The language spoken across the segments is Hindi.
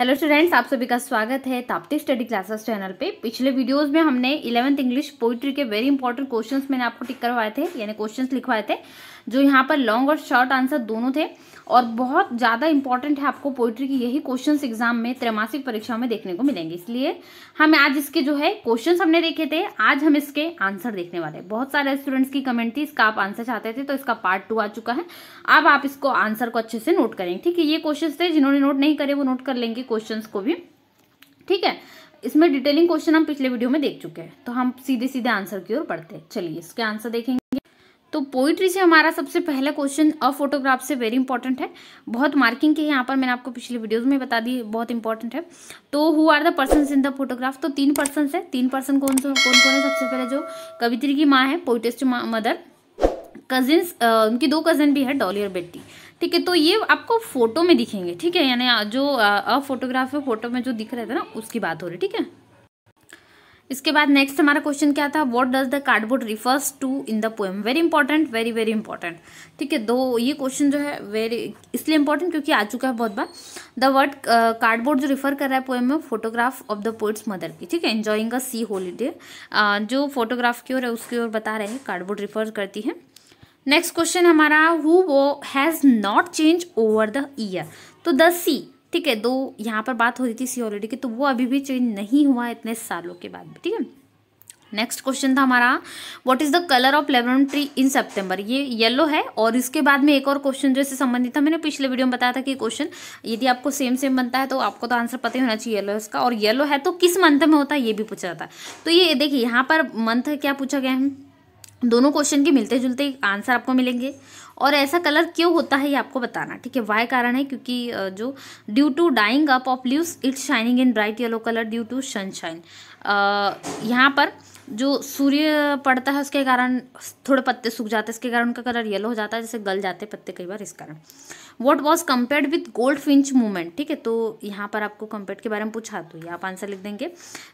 हेलो स्टूडेंट्स आप सभी का स्वागत है ताप्तिक स्टडी क्लासेस चैनल पे पिछले वीडियोस में हमने इलेवंथ इंग्लिश पोइट्री के वेरी इंपॉर्टेंट क्वेश्चंस मैंने आपको टिक करवाए थे यानी क्वेश्चंस लिखवाए थे जो यहाँ पर लॉन्ग और शॉर्ट आंसर दोनों थे और बहुत ज़्यादा इंपॉर्टेंट है आपको पोइट्री की यही क्वेश्चंस एग्जाम में त्रैमासिक परीक्षा में देखने को मिलेंगे इसलिए हम आज इसके जो है क्वेश्चंस हमने देखे थे आज हम इसके आंसर देखने वाले बहुत सारे स्टूडेंट्स की कमेंट थी इसका आप आंसर चाहते थे तो इसका पार्ट टू आ चुका है अब आप इसको आंसर को अच्छे से नोट करेंगे ठीक है ये क्वेश्चन थे जिन्होंने नोट नहीं करे वो नोट कर लेंगे क्वेश्चन को भी ठीक है इसमें डिटेलिंग क्वेश्चन हम पिछले वीडियो में देख चुके हैं तो हम सीधे सीधे आंसर की ओर पढ़ते हैं चलिए इसके आंसर देखेंगे तो पोइट्री से हमारा सबसे पहला क्वेश्चन अ फोटोग्राफ से वेरी इंपॉर्टेंट है बहुत मार्किंग के यहाँ पर मैंने आपको पिछले वीडियोस में बता दी बहुत इंपॉर्टेंट है तो who are the person in the photograph तो तीन पर्सन है तीन पर्सन कौन से कौन कौन है सबसे पहले जो कवित्री की माँ है पोइटिस्ट मदर कजिन्स उनकी दो कज़न भी है डॉली और बेटी ठीक है तो ये आपको फोटो में दिखेंगे ठीक है यानी जो अ फोटोग्राफ है फोटो में जो दिख रहे थे ना उसकी बात हो रही ठीक है इसके बाद नेक्स्ट हमारा क्वेश्चन क्या था what does the cardboard refers to in the poem very important very very important ठीक है दो ये क्वेश्चन जो है वेरी इसलिए इंपॉर्टेंट क्योंकि आ चुका है बहुत बार द वर्ड कार्डबोर्ड जो रिफर कर रहा है पोएम में photograph of the poet's mother की ठीक है एंजॉइंग अ सी होलीडे जो फोटोग्राफ की ओर है उसकी ओर बता रहे हैं कार्डबोर्ड रिफर करती है नेक्स्ट क्वेश्चन हमारा हु वो has not change over the year तो द सी ठीक है दो यहाँ पर बात हो रही थी सियोरिटी की तो वो अभी भी चेंज नहीं हुआ इतने सालों के बाद भी ठीक है नेक्स्ट क्वेश्चन था हमारा what is the colour of lemon tree in September ये येलो है और इसके बाद में एक और क्वेश्चन जो इससे संबंधित था मैंने पिछले वीडियो में बताया था कि क्वेश्चन यदि आपको सेम सेम बनता है तो आपको तो आंसर पता ही होना चाहिए येलो इसका और येलो है तो किस मंथ में होता है ये भी पूछा जाता है तो ये देखिए यहाँ पर मंथ क्या पूछा गया है दोनों क्वेश्चन के मिलते जुलते आंसर आपको मिलेंगे और ऐसा कलर क्यों होता है ये आपको बताना ठीक है वाई कारण है क्योंकि जो due to dying up of leaves its shining in bright yellow colour due to sunshine यहाँ पर जो सूर्य पड़ता है उसके कारण थोड़े पत्ते सूख जाते हैं इसके कारण उनका कलर येलो हो जाता है जैसे गल जाते हैं पत्ते कई बार इस कारण what was compare with gold finch movement ठीक है तो यहाँ पर आपको कम्पेयर के बारे में पूछा तो ये आप आंसर लिख देंगे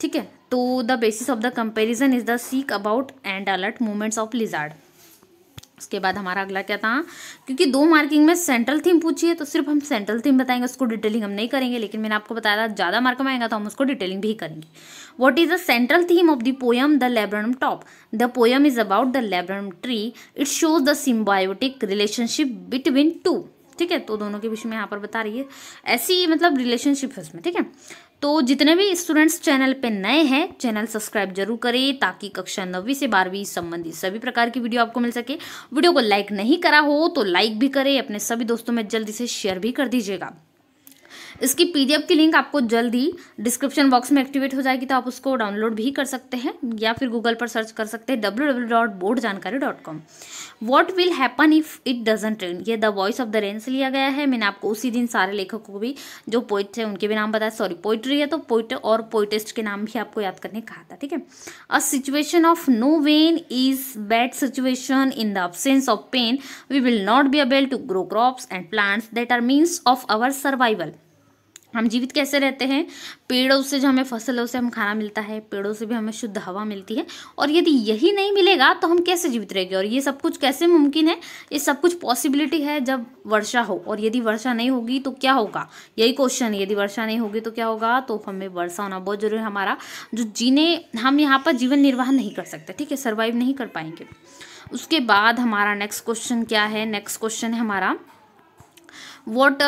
ठीक है तो the basis of the comparison is the seek about and alert movements of lizard उसके बाद हमारा अगला क्या था क्योंकि दो मार्किंग में सेंट्रल थीम पूछी है तो सिर्फ हम सेंट्रल थीम बताएंगे उसको डिटेलिंग हम नहीं करेंगे लेकिन मैंने आपको बताया था ज़्यादा मार्क में आएगा तो हम उसको डिटेलिंग भी करेंगे what is the central theme of the poem the laburnum top the poem is about the laburnum tree it shows the symbiotic relationship between two ठीक है तो दोनों के विषय में यहाँ पर बता रही है ऐसी मतलब रिलेशनशिप है उसमें ठीक है तो जितने भी स्टूडेंट्स चैनल पे नए हैं चैनल सब्सक्राइब जरूर करें ताकि कक्षा नब्बी से बारहवीं संबंधित सभी प्रकार की वीडियो आपको मिल सके वीडियो को लाइक नहीं करा हो तो लाइक भी करें अपने सभी दोस्तों में जल्दी से शेयर भी कर दीजिएगा इसकी पीडीएफ की लिंक आपको जल्द ही डिस्क्रिप्शन बॉक्स में एक्टिवेट हो जाएगी तो आप उसको डाउनलोड भी कर सकते हैं या फिर गूगल पर सर्च कर सकते हैं W W dot board Jankari dot com what will happen if it doesn't rain ये the voice of the rain से लिया गया है मैंने आपको उसी दिन सारे लेखकों को भी जो पोइट है उनके भी नाम बताया सॉरी पोइट्री है तो पोइट और पोइटिस्ट के नाम भी आपको याद करने कहा था ठीक है a situation of no when is bad situation in the absence of pain we will not be able to grow crops and plants that are means of our survival हम जीवित कैसे रहते हैं पेड़ों से जो हमें फसलों से हम खाना मिलता है पेड़ों से भी हमें शुद्ध हवा मिलती है और यदि यही नहीं मिलेगा तो हम कैसे जीवित रहेंगे और ये सब कुछ कैसे मुमकिन है ये सब कुछ पॉसिबिलिटी है जब वर्षा हो और यदि वर्षा नहीं होगी तो क्या होगा यही क्वेश्चन है यदि वर्षा नहीं होगी तो क्या होगा तो हमें वर्षा होना बहुत ज़रूरी है हमारा जो जीने हम यहाँ पर जीवन निर्वाह नहीं कर सकते ठीक है सर्वाइव नहीं कर पाएंगे उसके बाद हमारा नेक्स्ट क्वेश्चन क्या है नेक्स्ट क्वेश्चन है हमारा what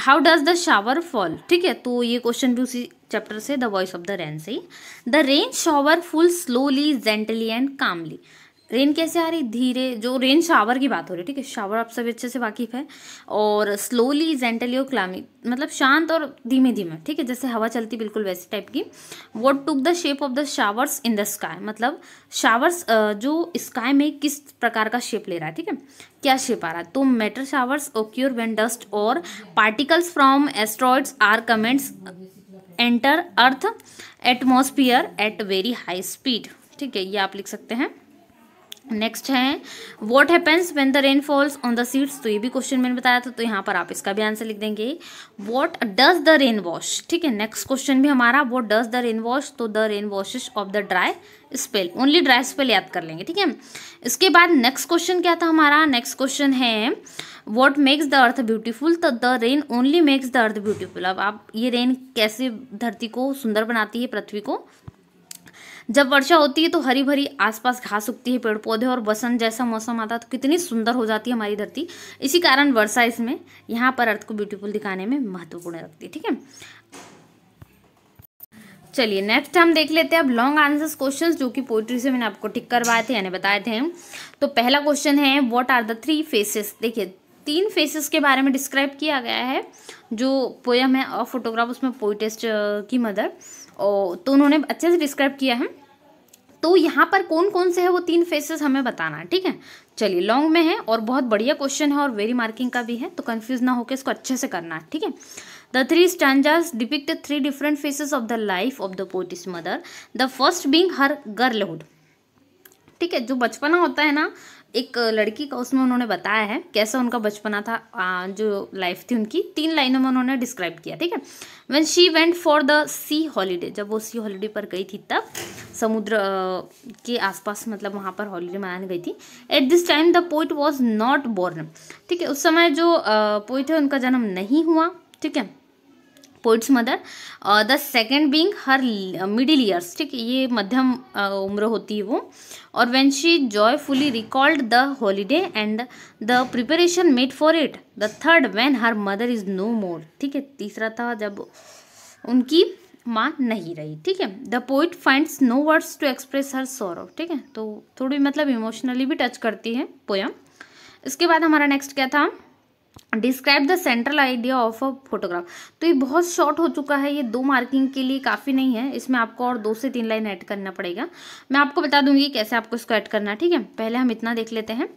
how does the shower fall ठीक है तो ये क्वेश्चन भी उसी चैप्टर से the voice of the rain से ही the rain shower full slowly gently and calmly रेन कैसे आ रही धीरे जो रेन शावर की बात हो रही है ठीक है शावर आप सभी अच्छे से वाकिफ़ है और स्लोली जेंटली और क्लामी मतलब शांत और धीमे धीमे ठीक है जैसे हवा चलती बिल्कुल वैसी टाइप की what took the shape of the showers in the sky मतलब शावर्स जो स्काई में किस प्रकार का शेप ले रहा है ठीक है क्या शेप आ रहा है तो meteor showers occur when dust और particles from asteroids or comets enter earth atmosphere at very high speed ठीक है ये आप लिख सकते हैं नेक्स्ट है what happens when the rain falls on the seeds तो ये भी क्वेश्चन मैंने बताया था तो यहाँ पर आप इसका भी आंसर लिख देंगे what does the rain wash ठीक है नेक्स्ट क्वेश्चन भी हमारा what does the rain wash तो the rain washes off the dry spell only dry spell याद कर लेंगे ठीक है इसके बाद नेक्स्ट क्वेश्चन क्या था हमारा नेक्स्ट क्वेश्चन है what makes the earth beautiful तो the rain only makes the earth beautiful अब आप ये रेन कैसे धरती को सुंदर बनाती है पृथ्वी को जब वर्षा होती है तो हरी भरी आसपास घास उगती है पेड़ पौधे और बसंत जैसा मौसम आता है तो कितनी सुंदर हो जाती है हमारी धरती इसी कारण वर्षा इसमें यहाँ पर अर्थ को ब्यूटीफुल दिखाने में महत्वपूर्ण रखती है ठीक है चलिए नेक्स्ट हम देख लेते हैं अब लॉन्ग आंसर्स क्वेश्चंस जो कि पोइट्री से मैंने आपको टिक करवाए थे यानी बताए थे तो पहला क्वेश्चन है what are the three phases देखिए तीन फेसेस के बारे में डिस्क्राइब किया गया है जो पोयम है और फोटोग्राफ उसमें पोइटिस्ट की मदर तो उन्होंने अच्छे से डिस्क्राइब किया है तो यहाँ पर कौन कौन से है वो तीन फेसेस हमें बताना है ठीक है चलिए लॉन्ग में है और बहुत बढ़िया क्वेश्चन है और वेरी मार्किंग का भी है तो कंफ्यूज ना होकर इसको अच्छे से करना है ठीक है the three stanzas depict three different phases of the life of the poet's mother the first being her girlhood ठीक है जो बचपना होता है ना एक लड़की का उसमें उन्होंने बताया है कैसा उनका बचपना था आ, जो लाइफ थी उनकी तीन लाइनों में उन्होंने डिस्क्राइब किया ठीक है when she went for the sea holiday जब वो सी हॉलीडे पर गई थी तब समुद्र के आसपास मतलब वहाँ पर हॉलीडे मनाने गई थी at this time the poet was not born ठीक है उस समय जो पोइट है उनका जन्म नहीं हुआ ठीक है poet's mother the second being her middle years ठीक ये मध्यम uh, उम्र होती है वो और when she joyfully recalled the holiday and the preparation made for it the third when her mother is no more ठीक है तीसरा था जब उनकी माँ नहीं रही ठीक है the poet finds no words to express her sorrow ठीक है तो थोड़ी मतलब इमोशनली भी टच करती है पोयम इसके बाद हमारा नेक्स्ट क्या था describe the central idea of a photograph तो ये बहुत शॉर्ट हो चुका है ये दो मार्किंग के लिए काफ़ी नहीं है इसमें आपको और दो से तीन लाइन ऐड करना पड़ेगा मैं आपको बता दूंगी कैसे आपको इसको ऐड करना है ठीक है पहले हम इतना देख लेते हैं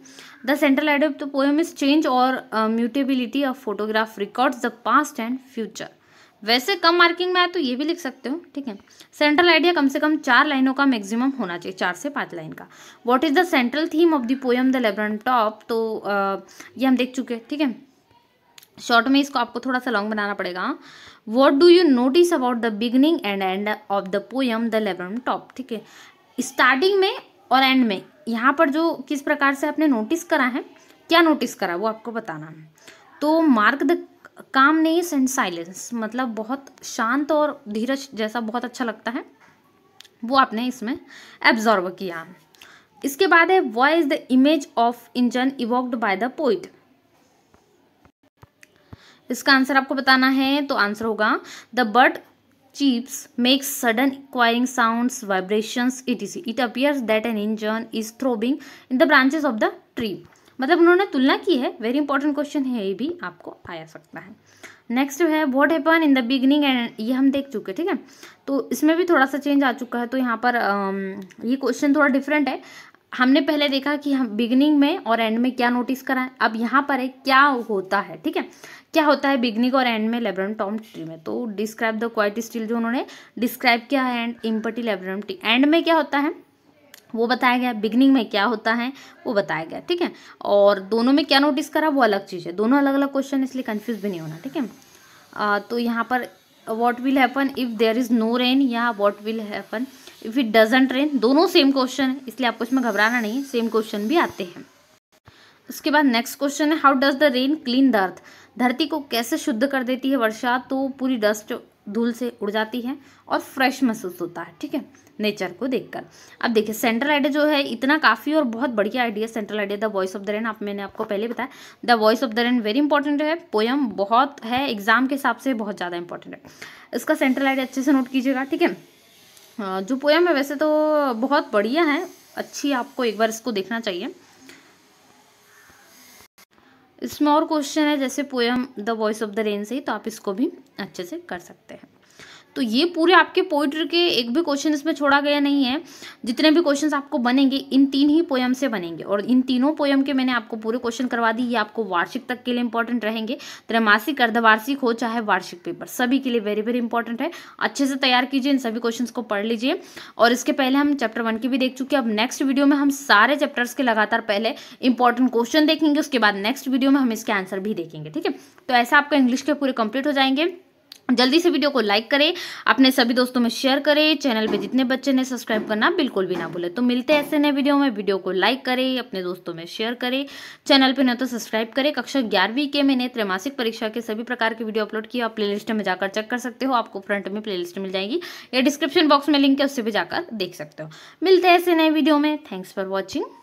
the central idea of the poem is change और mutability of photograph record the past and future वैसे कम मार्किंग में आए तो ये भी लिख सकते हो ठीक है सेंट्रल आइडिया कम से कम चार लाइनों का मैक्सिमम होना चाहिए चार से पांच लाइन का what is the central theme of the poem the laburnum top तो आ, ये हम देख चुके हैं ठीक है शॉर्ट में इसको आपको थोड़ा सा लॉन्ग बनाना पड़ेगा what do you notice about the beginning and end of the poem the laburnum top ठीक है स्टार्टिंग में और एंड में यहाँ पर जो किस प्रकार से आपने नोटिस करा है क्या नोटिस करा वो आपको बताना है तो mark the calmness and silence मतलब बहुत शांत और धीरज जैसा बहुत अच्छा लगता है वो आपने इसमें एब्जॉर्व किया इसके बाद है why is the image of engine evoked by the poet इसका आंसर आपको बताना है तो आंसर होगा the bird cheeps chips sudden enquiring sound sounds it is it appears that an engine is throbbing in the branches of the tree मतलब उन्होंने तुलना की है वेरी इंपॉर्टेंट क्वेश्चन है ये भी आपको आया सकता है नेक्स्ट जो है what happen in the beginning and ये हम देख चुके ठीक है तो इसमें भी थोड़ा सा चेंज आ चुका है तो यहाँ पर आ, ये क्वेश्चन थोड़ा डिफरेंट है हमने पहले देखा कि हम बिगनिंग में और एंड में क्या नोटिस करा है अब यहाँ पर है क्या होता है ठीक है क्या होता है बिगनिंग और एंड में लेबरम टॉम ट्री में तो डिस्क्राइब द क्वाइट स्टील जो उन्होंने डिस्क्राइब किया है and empty laburnum tree end में क्या होता है वो बताया गया बिगनिंग में क्या होता है वो बताया गया ठीक है और दोनों में क्या नोटिस करा वो अलग चीज़ है दोनों अलग अलग क्वेश्चन इसलिए कन्फ्यूज भी नहीं होना ठीक है तो यहाँ पर what will happen if there is no rain या what will happen if it doesn't rain दोनों सेम क्वेश्चन है इसलिए आपको इसमें घबराना नहीं है सेम क्वेश्चन भी आते हैं उसके बाद नेक्स्ट क्वेश्चन है how does the rain clean the earth धरती को कैसे शुद्ध कर देती है वर्षा तो पूरी डस्ट धूल से उड़ जाती है और फ्रेश महसूस होता है ठीक है नेचर को देखकर अब देखिए सेंट्रल आइडिया जो है इतना काफ़ी और बहुत बढ़िया idea central idea the voice of the rain आप मैंने आपको पहले बताया the voice of the rain very important है पोएम बहुत है एग्जाम के हिसाब से बहुत ज़्यादा इंपॉर्टेंट है इसका सेंट्रल आइडिया अच्छे से नोट कीजिएगा ठीक है जो पोएम है वैसे तो बहुत बढ़िया है अच्छी आपको एक बार इसको देखना चाहिए इसमें और क्वेश्चन है जैसे poem the voice of the rain से ही तो आप इसको भी अच्छे से कर सकते हैं तो ये पूरे आपके पोइट्री के एक भी क्वेश्चन इसमें छोड़ा गया नहीं है जितने भी क्वेश्चन आपको बनेंगे इन तीन ही पोयम से बनेंगे और इन तीनों पोयम के मैंने आपको पूरे क्वेश्चन करवा दी ये आपको वार्षिक तक के लिए इंपॉर्टेंट रहेंगे त्रैमासिक अर्धवार्षिक हो चाहे वार्षिक पेपर सभी के लिए वेरी वेरी इंपॉर्टेंट है अच्छे से तैयार कीजिए इन सभी क्वेश्चन को पढ़ लीजिए और इसके पहले हम चैप्टर वन की भी देख चुके अब नेक्स्ट वीडियो में हम सारे चैप्टर्स के लगातार पहले इंपॉर्टेंट क्वेश्चन देखेंगे उसके बाद नेक्स्ट वीडियो में हम इसके आंसर भी देखेंगे ठीक है तो ऐसा आपका इंग्लिश के पूरे कंप्लीट हो जाएंगे जल्दी से वीडियो को लाइक करें अपने सभी दोस्तों में शेयर करें चैनल पे जितने बच्चे ने सब्सक्राइब करना बिल्कुल भी ना भूले तो मिलते हैं ऐसे नए वीडियो में वीडियो को लाइक करें अपने दोस्तों में शेयर करें चैनल पे न तो सब्सक्राइब करें कक्षा ग्यारहवीं के मैंने त्रैमासिक परीक्षा के सभी प्रकार के वीडियो अपलोड किया आप लिस्ट में जाकर चेक कर सकते हो आपको फ्रंट में लिस्ट मिल जाएगी या डिस्क्रिप्शन बॉक्स में लिंक है उससे भी जाकर देख सकते हो मिलते हैं ऐसे नए वीडियो में थैंक्स फॉर वॉचिंग